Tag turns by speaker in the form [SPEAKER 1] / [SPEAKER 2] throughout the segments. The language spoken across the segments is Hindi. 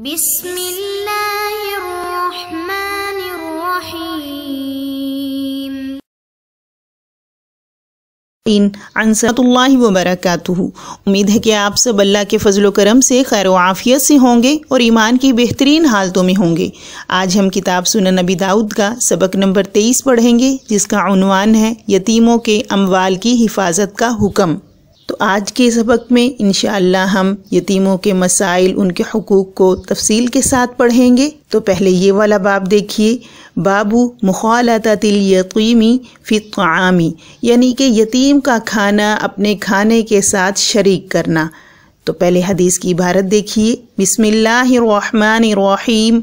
[SPEAKER 1] بسم الله الرحمن الرحيم इन उम्मीद है कि आप सब अल्लाह के फजलो करम से खैर आफियत से होंगे और ईमान की बेहतरीन हालतों में होंगे आज हम किताब सुन नबी दाऊद का सबक नंबर तेईस पढ़ेंगे जिसका उनवान है यतीमों के अमवाल की हिफाजत का हुक्म तो आज के सबक में इन हम यतीमों के मसाइल उनके हकूक़ को तफसील के साथ पढ़ेंगे तो पहले ये वाला बाब देखिए बाबू मुखालतिल यतीमी फ़ितामी यानी कि यतीम का खाना अपने खाने के साथ शरीक करना تو پہلے حدیث کی عبارت دیکھئے بسم اللہ الرحمن الرحیم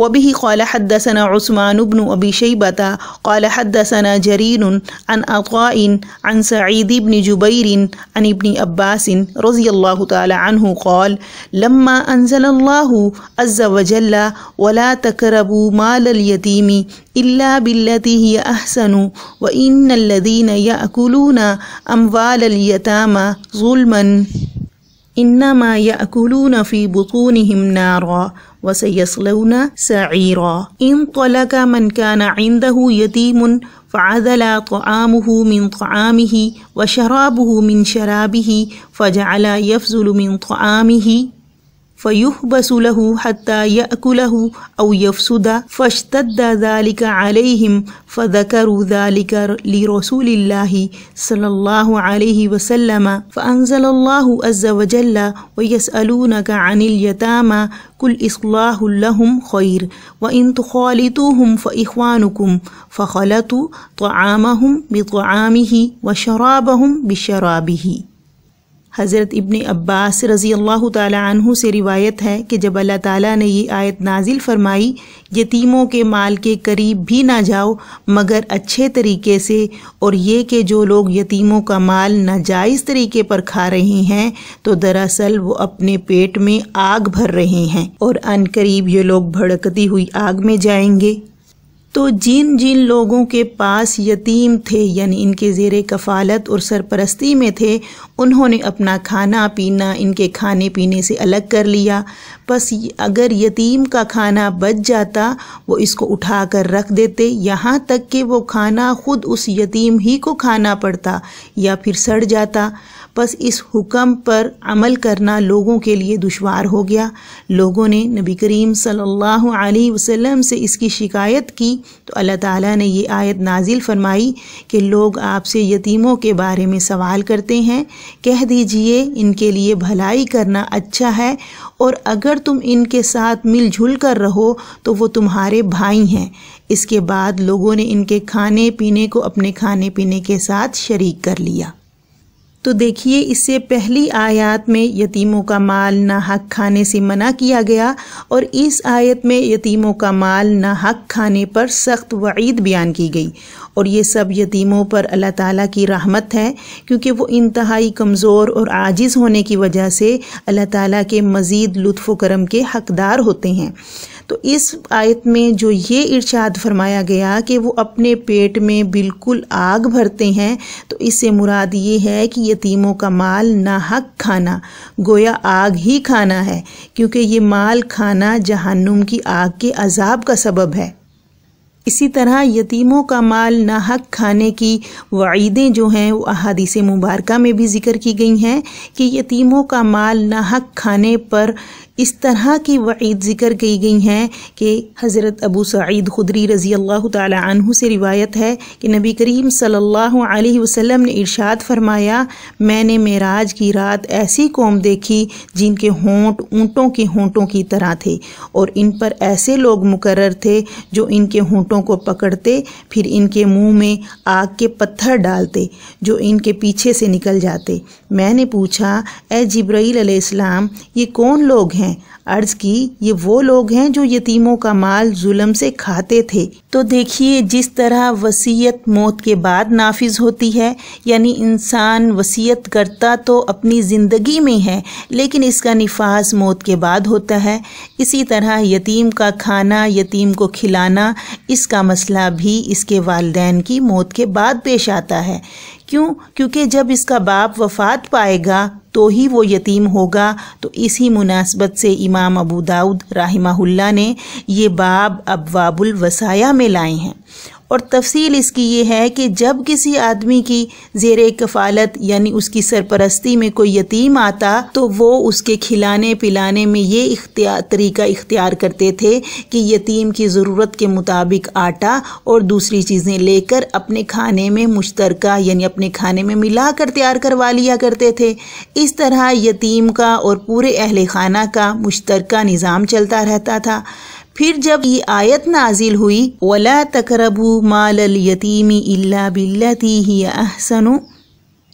[SPEAKER 1] وبه قال حدثنا عثمان بن ابي شیبتا قال حدثنا جرین عن اطائن عن سعيد بن جبير عن ابن عباس رضي الله تعالى عنه قال لما انزل الله عز وجل ولا تقربوا مال اليتيم الا بالتي هي احسن وان الذين ياكلون یاکلون اموال اليتام ظلمن إنما يأكلون في بطونهم نارا وسيصلون سعيرا انطلق من كان عنده يتيم فعذل طعامه من طعامه وشرابه من شرابه فجعل يفزل من طعامه فيحبس له حتى يأكله أو يفسد فاشتد ذلك عليهم فذكروا ذلك لرسول الله صلى الله عليه وسلم فأنزل الله عز وجل ويسألونك عن اليتامى قل إصلاح لهم خير وإن تخالطوهم فإخوانكم فخلطوا طعامهم بطعامه وشرابهم بشرابه हज़रत इबन अब्बास रज़ी अल्लाह तु से रिवायत है कि जब अल्लाह ताली ने ये आयत नाजिल फरमाई यतीमों के माल के करीब भी ना जाओ मगर अच्छे तरीके से और ये कि जो लोग यतीमों का माल नाजायज़ तरीके पर खा रहे हैं तो दरअसल वो अपने पेट में आग भर रहे हैं और अन करीब ये लोग भड़कती हुई आग में जाएंगे तो जिन जिन लोगों के पास यतीम थे यानी इनके जेर कफ़ालत और सरपरस्ती में थे उन्होंने अपना खाना पीना इनके खाने पीने से अलग कर लिया बस अगर यतीम का खाना बच जाता वो इसको उठा कर रख देते यहाँ तक कि वो खाना ख़ुद उस यतीम ही को खाना पड़ता या फिर सड़ जाता बस इस हुक्म पर अमल करना लोगों के लिए दुशवार हो गया लोगों ने नबी करीम सल्लल्लाहु अलैहि वसल्लम से इसकी शिकायत की तो अल्लाह ताला ने ये आयत नाजिल फरमाई कि लोग आपसे यतीमों के बारे में सवाल करते हैं कह दीजिए इनके लिए भलाई करना अच्छा है और अगर तुम इनके साथ मिलजुल कर रहो तो वो तुम्हारे भाई हैं इसके बाद लोगों ने इनके खाने पीने को अपने खाने पीने के साथ शरीक कर लिया तो देखिए इससे पहली आयत में यतीमों का माल ना हक खाने से मना किया गया और इस आयत में यतीमों का माल ना हक खाने पर सख्त वईद बयान की गई और ये सब यतीमों पर अल्लाह ताला की रहमत है क्योंकि वो इंतहाई कमज़ोर और आजिज़ होने की वजह से अल्लाह ताला के मज़ीद लुत्फ़ करम के हकदार होते हैं तो इस आयत में जो ये इर्शाद फरमाया गया कि वो अपने पेट में बिल्कुल आग भरते हैं तो इससे मुराद ये है कि यतीमों का माल ना हक खाना गोया आग ही खाना है क्योंकि ये माल खाना जहन्नुम की आग के अजाब का सबब है इसी तरह यतीमों का माल ना हक खाने की वईदें जो हैं वो अहादीस मुबारक में भी जिक्र की गई हैं कि यतीमों का माल ना हक खाने पर इस तरह की वईद ज़िक्र की गई हैं कि हज़रत अबू सईद खुदरी रज़ी अल्लाह तह से रिवायत है कि नबी करीम सल्लल्लाहु अलैहि वसल्लम ने इरशाद फरमाया मैंने मेराज की रात ऐसी कौम देखी जिनके होंठ ऊँटों के होंठों की तरह थे और इन पर ऐसे लोग मुकर थे जो इनके होंठों को पकड़ते फिर इनके मुँह में आग के पत्थर डालते जो इनके पीछे से निकल जाते मैंने पूछा ए जब्राईल अलैहिस्सलाम ये कौन लोग हैं हैं अर्ज की ये वो लोग हैं जो यतीमों का माल जुलम से खाते थे तो देखिए जिस तरह वसीयत मौत के बाद नाफिज होती है यानी इंसान वसीयत करता तो अपनी ज़िंदगी में है लेकिन इसका निफास मौत के बाद होता है इसी तरह यतीम का खाना यतीम को खिलाना इसका मसला भी इसके वालदेन की मौत के बाद पेश आता है क्यों क्योंकि जब इसका बाप वफात पाएगा तो ही वो यतीम होगा तो इसी मुनासबत से इमाम अबू दाऊद राहिमाहुल्ला ने ये बाब अबवाबुल वसाया में लाए हैं और तफसील इसकी ये है कि जब किसी आदमी की जेर कफ़ालत यानी उसकी सरपरस्ती में कोई यतीम आता तो वो उसके खिलाने पिलाने में ये तरीका इख्तियार करते थे कि यतीम की ज़रूरत के मुताबिक आटा और दूसरी चीज़ें लेकर अपने खाने में मुश्तरक यानी अपने खाने में मिला कर तैयार करवा लिया करते थे इस तरह यतीम का और पूरे अहल खाना का मुश्तरक निज़ाम चलता रहता था फिर जब ये आयत नाजिल हुई वला तकरबु माल यतीमी इल्ला बिल्लती ही अहसनु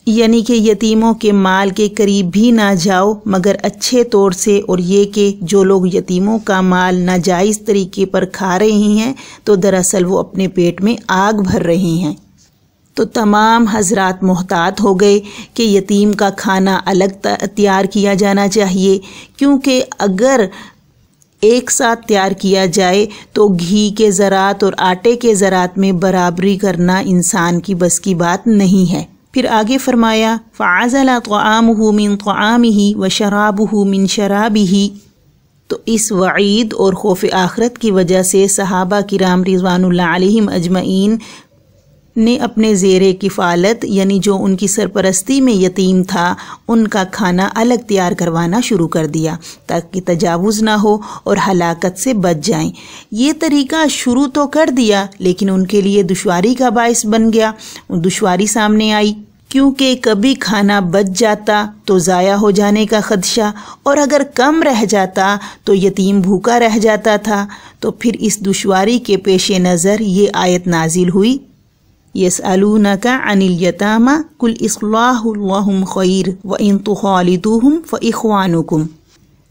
[SPEAKER 1] यानी कि यतीमों के माल के करीब भी ना जाओ मगर अच्छे तौर से और ये कि जो लोग यतीमों का माल नाजायज़ तरीके पर खा रहे हैं तो दरअसल वो अपने पेट में आग भर रहे हैं तो तमाम हजरात मोहतात हो गए कि यतीम का खाना अलग तैयार किया जाना चाहिए क्योंकि अगर एक साथ तैयार किया जाए तो घी के ज़रात और आटे के ज़रात में बराबरी करना इंसान की बस की बात नहीं है फिर आगे फरमाया फ़ाज़ला क़ाम मिन क़ाम ही व शराब मिन शराब ही तो इस वईद और खौफ आखरत की वजह से सहाबा किराम रिजवान अजमैन ने अपने जेर किफ़ालत यानी जो उनकी सरपरस्ती में यतीम था उनका खाना अलग तैयार करवाना शुरू कर दिया ताकि तजावुज़ ना हो और हलाकत से बच जाएं। ये तरीका शुरू तो कर दिया लेकिन उनके लिए दुशारी का बायस बन गया दुशारी सामने आई क्योंकि कभी खाना बच जाता तो ज़ाया हो जाने का खदशा और अगर कम रह जाता तो यतीम भूखा रह जाता था तो फिर इस दुशारी के पेश नज़र ये आयत नाजिल हुई यसअलूनका अनिल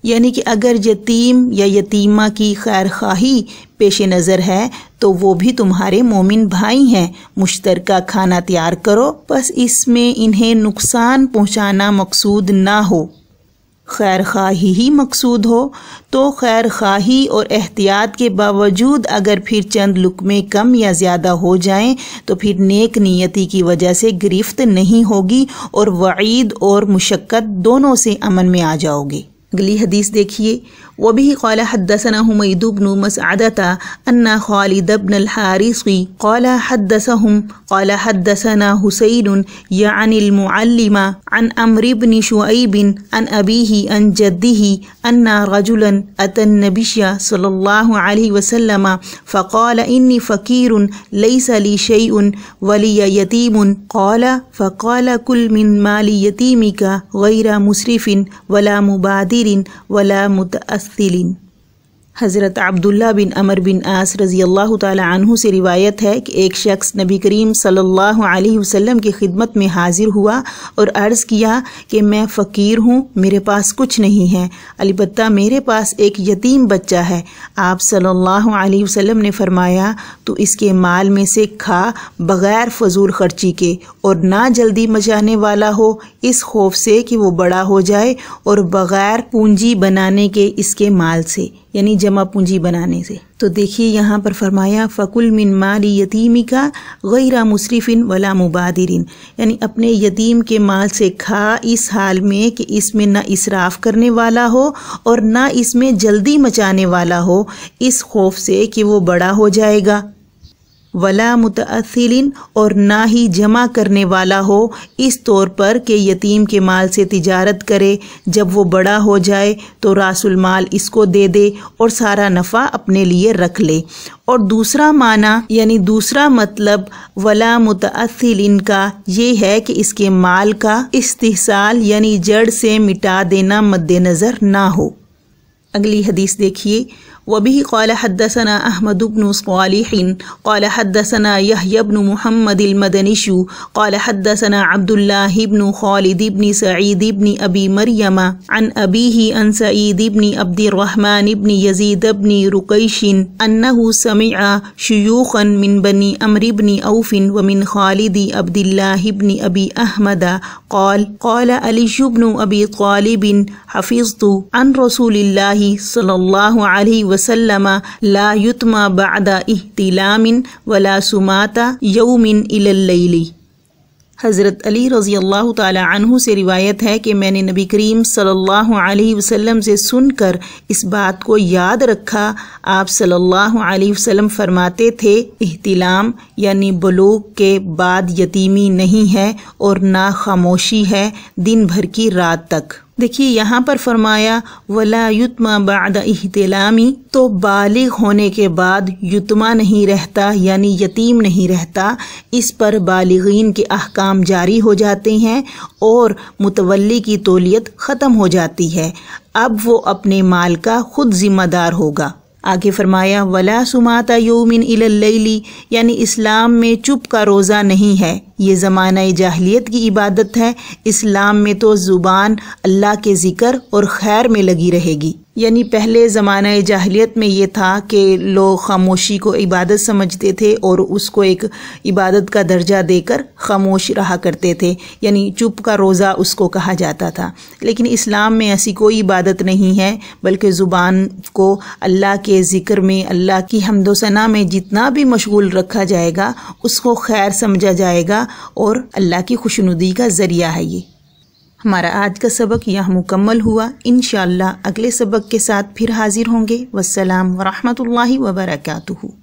[SPEAKER 1] यानी कि अगर यतीम या यतीमा की खैर खाही पेश नज़र है तो वो भी तुम्हारे मोमिन भाई हैं मुश्तरका खाना तैयार करो बस इसमें इन्हें नुकसान पहुँचाना मकसूद ना हो खैर खाही ही मकसूद हो तो खैर खाही और एहतियात के बावजूद अगर फिर चंद लुकमे कम या ज़्यादा हो जाएं तो फिर नेक नीयती की वजह से गिरफ्त नहीं होगी और वईद और मुशक्क़त दोनों से अमन में आ जाओगे اگلی حدیث دیکھئے وَبِهِ قَالَ حَدَّسَنَا هُمَيْدُ بْنُ مَسْعَدَتَا أَنَّا خَالِدَ بْنَ الْحَارِسِ قَالَ حَدَّسَهُمْ قَالَ حَدَّسَنَا حُسَيْنٌ يَعَنِ الْمُعَلِّمَ عَنْ أَمْرِ بْنِ شُعَيْبٍ عَنْ أَبِيهِ عَنْ جَدِّهِ أَنَّا رَجُلًا أَتَى النَّبِشَ صلى الله عليه وسلم فقال إني فقير ليس لي شيء ولي يتيم قال فقال كل من مال يتيمك غير مسرف ولا مبادر مستكبر ولا متأثل हज़रत अब्दुल्ला बिन अमर बिन आस रज़ी अल्लाह तु से रिवायत है कि एक शख्स नबी करीम सल्लल्लाहु अलैहि वसल्लम की खिदमत में हाजिर हुआ और अर्ज़ किया कि मैं फ़कीर हूँ मेरे पास कुछ नहीं है अलबत्ता मेरे पास एक यतीम बच्चा है आप सल्लल्लाहु अलैहि वसल्लम ने फरमाया तो इसके माल में से खा बग़ैर फजूल खर्ची के और ना जल्दी मचाने वाला हो इस खौफ से कि वो बड़ा हो जाए और बग़ैर पूंजी बनाने के इसके माल से यानी जमा पूंजी बनाने से तो देखिए यहाँ पर फरमाया फ़कुल मिन माली यतीमी का गैरा मुसरफिन वला मुबादरीन यानी अपने यतीम के माल से खा इस हाल में कि इसमें ना इसराफ़ करने वाला हो और ना इसमें जल्दी मचाने वाला हो इस खौफ से कि वो बड़ा हो जाएगा वला मुतासिलिन और ना ही जमा करने वाला हो इस तौर पर कि यतीम के माल से तिजारत करे जब वो बड़ा हो जाए तो रासुल माल इसको दे दे और सारा नफ़ा अपने लिए रख ले और दूसरा माना यानी दूसरा मतलब वला मुतासिलिन का ये है कि इसके माल का इस्तेसाल यानी जड़ से मिटा देना मद्देनज़र ना हो अगली हदीस देखिए وبه قال حدثنا أحمد بن صالح قال حدثنا يحيى بن محمد المدني قال حدثنا عبد الله بن خالد بن سعيد بن أبي مريم عن أبيه عن سعيد بن عبد الرحمن بن يزيد بن رقيش أنه سمع شيوخا من بني أمر بن أوف ومن خالد عبد الله بن أبي أحمد قال قال علي بن أبي طالب حفظت عن رسول الله صلى الله عليه وسلم वसल्लम ला युतमा बादा इहतिलामिन वला सुमाता यौमिन इलल्लैली हज़रत अली रज़ी अल्लाह तु से रिवायत है कि मैंने नबी करीम सल्लल्लाहु अलैहि वसल्लम से सुनकर इस बात को याद रखा आप सल्लल्लाहु अलैहि वसल्लम फरमाते थे इहतलाम यानी बलूक के बाद यतीमी नहीं है और ना खामोशी है दिन भर की रात तक देखिए यहाँ पर फरमाया वला युतमा बाद अहतलामी तो बालिग होने के बाद युतमा नहीं रहता यानी यतीम नहीं रहता इस पर बालिगीन के अहकाम जारी हो जाते हैं और मुतवली की तोलियत ख़त्म हो जाती है अब वो अपने माल का खुद ज़िम्मेदार होगा आगे फरमाया वला सुमाता योमिन इलली यानी इस्लाम में चुप का रोज़ा नहीं है ये ज़माना जाहलीत की इबादत है इस्लाम में तो ज़ुबान अल्लाह के ज़िक्र और खैर में लगी रहेगी यानी पहले ज़माना जाहलीत में ये था कि लोग खामोशी को इबादत समझते थे और उसको एक इबादत का दर्जा देकर खामोश रहा करते थे यानी चुप का रोज़ा उसको कहा जाता था लेकिन इस्लाम में ऐसी कोई इबादत नहीं है बल्कि ज़ुबान को अल्लाह के ज़िक्र में अल्लाह की हमदोसना में जितना भी मशगूल रखा जाएगा उसको खैर समझा जाएगा और अल्लाह की खुशनुदी का ज़रिया है ये हमारा आज का सबक यह मुकम्मल हुआ इन अगले सबक के साथ फिर हाजिर होंगे वसलम वरहमल वबरकू